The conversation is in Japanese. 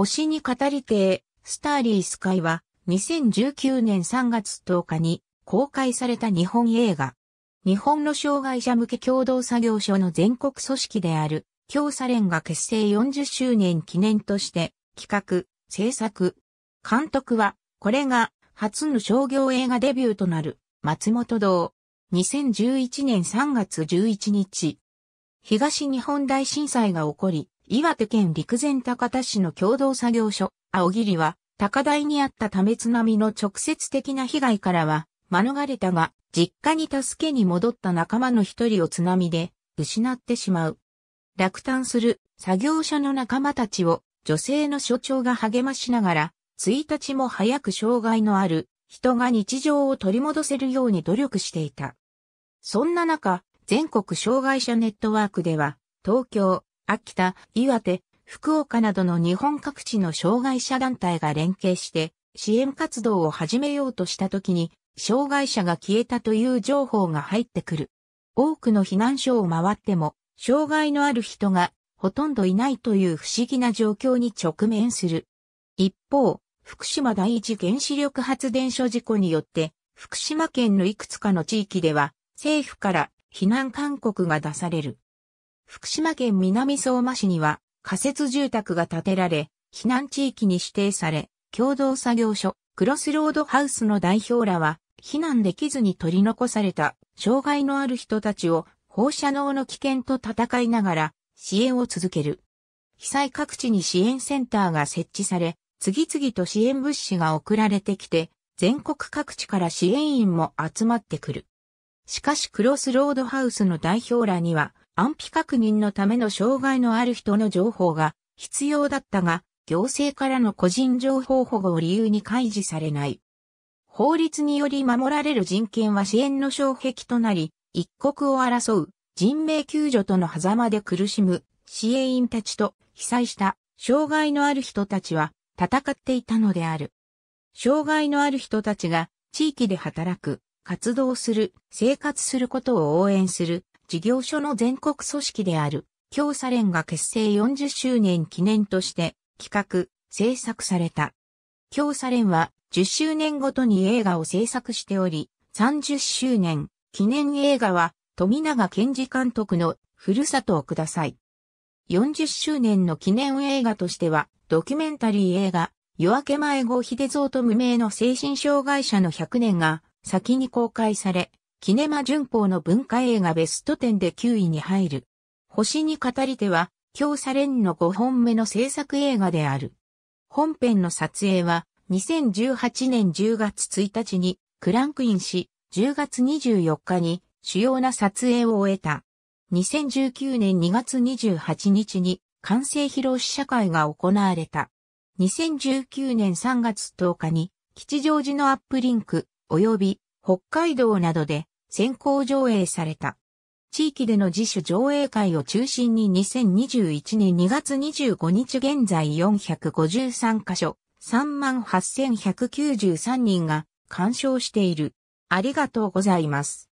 星に語りてスターリースカイは、2019年3月10日に公開された日本映画。日本の障害者向け共同作業所の全国組織である、京サレンが結成40周年記念として、企画、制作。監督は、これが、初の商業映画デビューとなる、松本堂。2011年3月11日。東日本大震災が起こり、岩手県陸前高田市の共同作業所、青霧は、高台にあったため津波の直接的な被害からは、免れたが、実家に助けに戻った仲間の一人を津波で、失ってしまう。落胆する作業者の仲間たちを女性の所長が励ましながら、1日も早く障害のある人が日常を取り戻せるように努力していた。そんな中、全国障害者ネットワークでは、東京、秋田、岩手、福岡などの日本各地の障害者団体が連携して支援活動を始めようとした時に障害者が消えたという情報が入ってくる。多くの避難所を回っても障害のある人がほとんどいないという不思議な状況に直面する。一方、福島第一原子力発電所事故によって福島県のいくつかの地域では政府から避難勧告が出される。福島県南相馬市には仮設住宅が建てられ、避難地域に指定され、共同作業所、クロスロードハウスの代表らは、避難できずに取り残された障害のある人たちを放射能の危険と戦いながら支援を続ける。被災各地に支援センターが設置され、次々と支援物資が送られてきて、全国各地から支援員も集まってくる。しかしクロスロードハウスの代表らには、安否確認のための障害のある人の情報が必要だったが、行政からの個人情報保護を理由に開示されない。法律により守られる人権は支援の障壁となり、一刻を争う人命救助との狭間で苦しむ支援員たちと被災した障害のある人たちは戦っていたのである。障害のある人たちが地域で働く、活動する、生活することを応援する事業所の全国組織である、京サ連が結成40周年記念として企画、制作された。京サ連は10周年ごとに映画を制作しており、30周年記念映画は富永健二監督のふるさとをください。40周年の記念映画としては、ドキュメンタリー映画、夜明け前後秀蔵と無名の精神障害者の100年が先に公開され、キネマ旬報の文化映画ベスト10で9位に入る。星に語り手は、今日サレンの5本目の制作映画である。本編の撮影は、2018年10月1日にクランクインし、10月24日に主要な撮影を終えた。2019年2月28日に完成披露試写会が行われた。2019年3月10日に吉祥寺のアップリンク及び北海道などで先行上映された。地域での自主上映会を中心に2021年2月25日現在453カ所、38,193人が鑑賞している。ありがとうございます。